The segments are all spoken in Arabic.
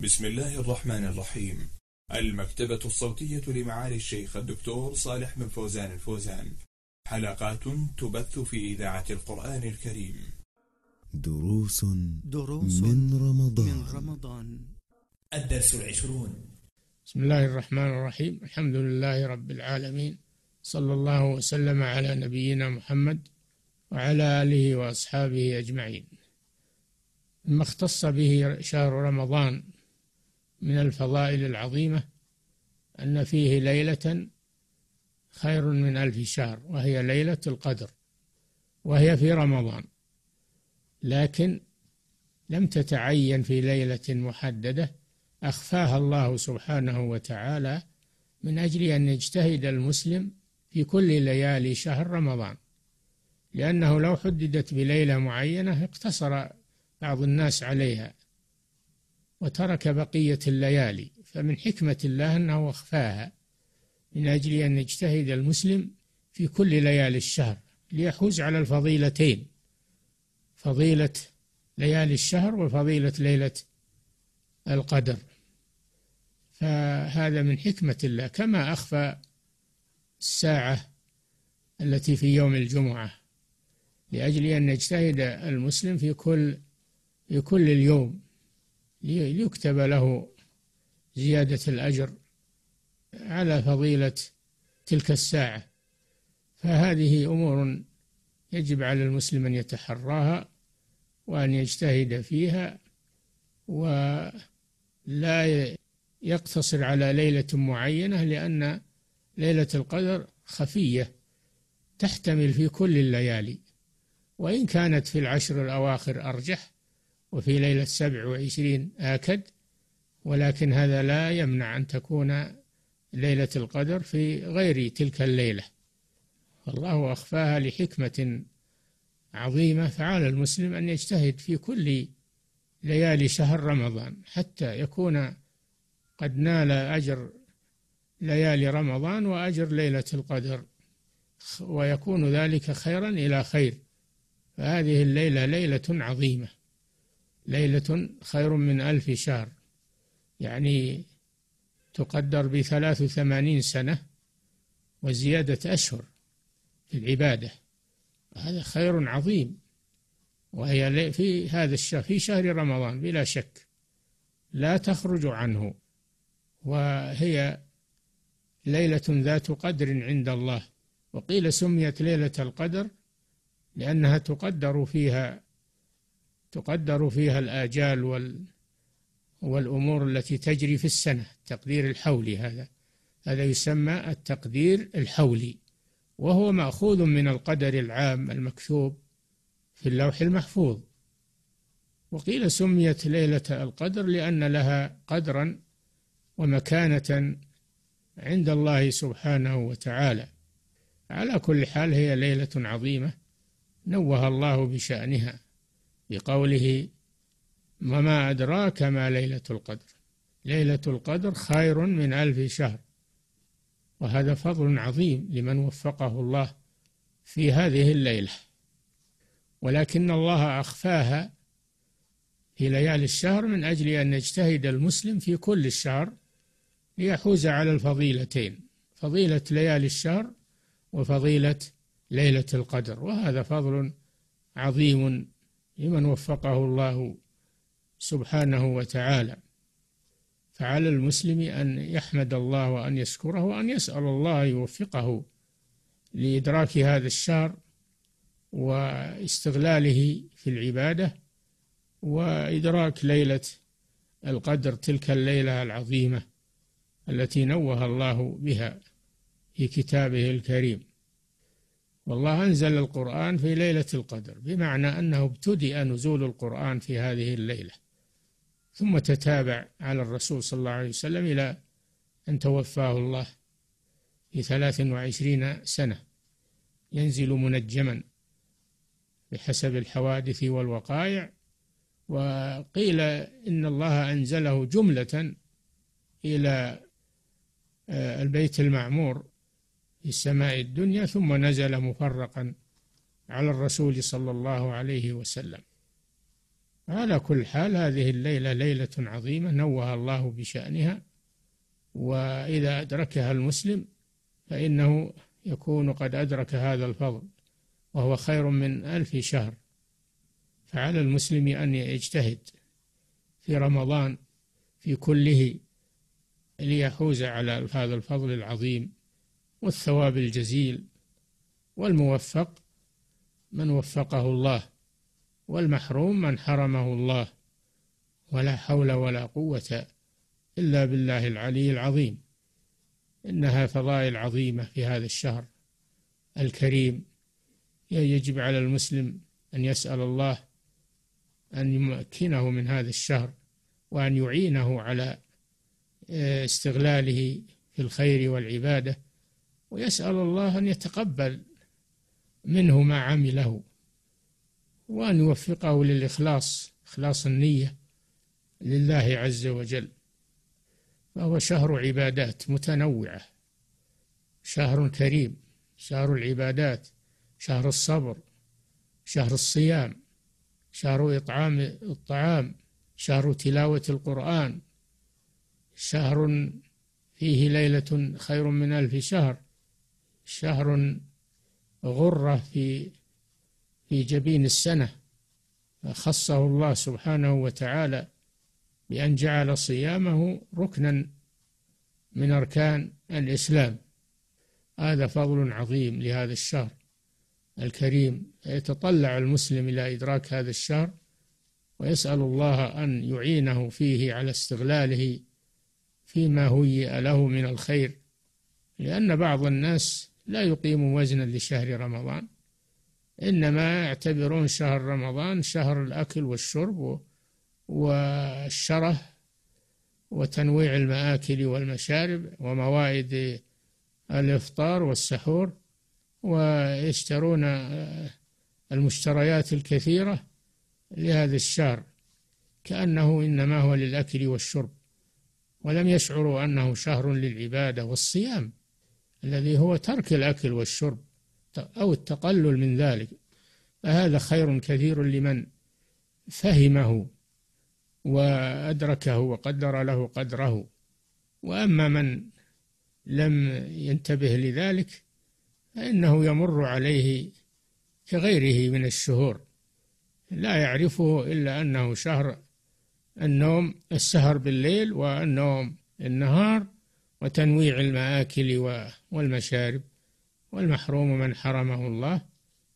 بسم الله الرحمن الرحيم المكتبة الصوتية لمعالي الشيخ الدكتور صالح بن فوزان الفوزان حلقات تبث في إذاعة القرآن الكريم دروس, دروس من, رمضان من رمضان الدرس العشرون بسم الله الرحمن الرحيم الحمد لله رب العالمين صلى الله وسلم على نبينا محمد وعلى آله وأصحابه أجمعين ما اختص به شهر رمضان من الفضائل العظيمة أن فيه ليلة خير من ألف شهر وهي ليلة القدر وهي في رمضان لكن لم تتعين في ليلة محددة أخفاها الله سبحانه وتعالى من أجل أن يجتهد المسلم في كل ليالي شهر رمضان لأنه لو حددت بليلة معينة اقتصر بعض الناس عليها وترك بقية الليالي فمن حكمة الله أنه أخفاها من أجل أن يجتهد المسلم في كل ليالي الشهر ليحوز على الفضيلتين فضيلة ليالي الشهر وفضيلة ليلة القدر فهذا من حكمة الله كما أخفى الساعة التي في يوم الجمعة لأجل أن يجتهد المسلم في كل في كل اليوم ليكتب له زيادة الأجر على فضيلة تلك الساعة فهذه أمور يجب على المسلم أن يتحراها وأن يجتهد فيها ولا يقتصر على ليلة معينة لأن ليلة القدر خفية تحتمل في كل الليالي وإن كانت في العشر الأواخر أرجح وفي ليلة سبع وعشرين آكد ولكن هذا لا يمنع أن تكون ليلة القدر في غير تلك الليلة الله أخفاها لحكمة عظيمة فعلى المسلم أن يجتهد في كل ليالي شهر رمضان حتى يكون قد نال أجر ليالي رمضان وأجر ليلة القدر ويكون ذلك خيرا إلى خير فهذه الليلة ليلة عظيمة ليلة خير من ألف شهر يعني تقدر بثلاث وثمانين سنة وزيادة أشهر في العبادة هذا خير عظيم وهي في هذا الشهر في شهر رمضان بلا شك لا تخرج عنه وهي ليلة ذات قدر عند الله وقيل سميت ليلة القدر لأنها تقدر فيها تقدر فيها الآجال وال والأمور التي تجري في السنة التقدير الحولي هذا هذا يسمى التقدير الحولي وهو مأخوذ من القدر العام المكتوب في اللوح المحفوظ وقيل سميت ليلة القدر لأن لها قدرا ومكانة عند الله سبحانه وتعالى على كل حال هي ليلة عظيمة نوه الله بشأنها بقوله وما أدراك ما ليلة القدر ليلة القدر خير من ألف شهر وهذا فضل عظيم لمن وفقه الله في هذه الليلة ولكن الله أخفاها في ليالي الشهر من أجل أن يجتهد المسلم في كل الشهر ليحوز على الفضيلتين فضيلة ليالي الشهر وفضيلة ليلة القدر وهذا فضل عظيم لمن وفقه الله سبحانه وتعالى فعلى المسلم أن يحمد الله وأن يشكره وأن يسأل الله يوفقه لإدراك هذا الشهر واستغلاله في العبادة وإدراك ليلة القدر تلك الليلة العظيمة التي نوه الله بها في كتابه الكريم والله أنزل القرآن في ليلة القدر بمعنى أنه ابتدأ نزول القرآن في هذه الليلة ثم تتابع على الرسول صلى الله عليه وسلم إلى أن توفاه الله في ثلاث وعشرين سنة ينزل منجما بحسب الحوادث والوقائع وقيل إن الله أنزله جملة إلى آه، البيت المعمور في السماء الدنيا ثم نزل مفرقا على الرسول صلى الله عليه وسلم على كل حال هذه الليلة ليلة عظيمة نوه الله بشأنها وإذا أدركها المسلم فإنه يكون قد أدرك هذا الفضل وهو خير من ألف شهر فعلى المسلم أن يجتهد في رمضان في كله ليحوز على هذا الفضل العظيم والثواب الجزيل والموفق من وفقه الله والمحروم من حرمه الله ولا حول ولا قوة إلا بالله العلي العظيم إنها فضائل عظيمة في هذا الشهر الكريم يجب على المسلم أن يسأل الله أن يمكنه من هذا الشهر وأن يعينه على آه، استغلاله في الخير والعبادة ويسأل الله أن يتقبل منه ما عمله وأن يوفقه للإخلاص إخلاص النية لله عز وجل فهو شهر عبادات متنوعة شهر كريم شهر العبادات شهر الصبر شهر الصيام شهر إطعام الطعام شهر تلاوة القرآن شهر فيه ليلة خير من ألف شهر شهر غرة في في جبين السنة خصه الله سبحانه وتعالى بأن جعل صيامه ركنا من أركان الإسلام هذا فضل عظيم لهذا الشهر الكريم يتطلع المسلم إلى إدراك هذا الشهر ويسأل الله أن يعينه فيه على استغلاله فيما هيئ له من الخير لأن بعض الناس لا يقيم وزنا لشهر رمضان إنما يعتبرون شهر رمضان شهر الأكل والشرب والشره وتنويع المآكل والمشارب وموائد الإفطار والسحور ويشترون آه، المشتريات الكثيرة لهذا الشهر كأنه إنما هو للأكل والشرب ولم يشعروا أنه شهر للعبادة والصيام الذي هو ترك الأكل والشرب أو التقلل من ذلك فهذا خير كثير لمن فهمه وأدركه وقدر له قدره وأما من لم ينتبه لذلك فإنه يمر عليه كغيره من الشهور لا يعرفه إلا أنه شهر النوم السهر بالليل والنوم النهار وتنويع المآكل والمشارب والمحروم من حرمه الله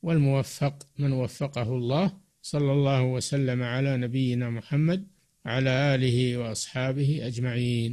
والموفق من وفقه الله صلى الله وسلم على نبينا محمد على آله وأصحابه أجمعين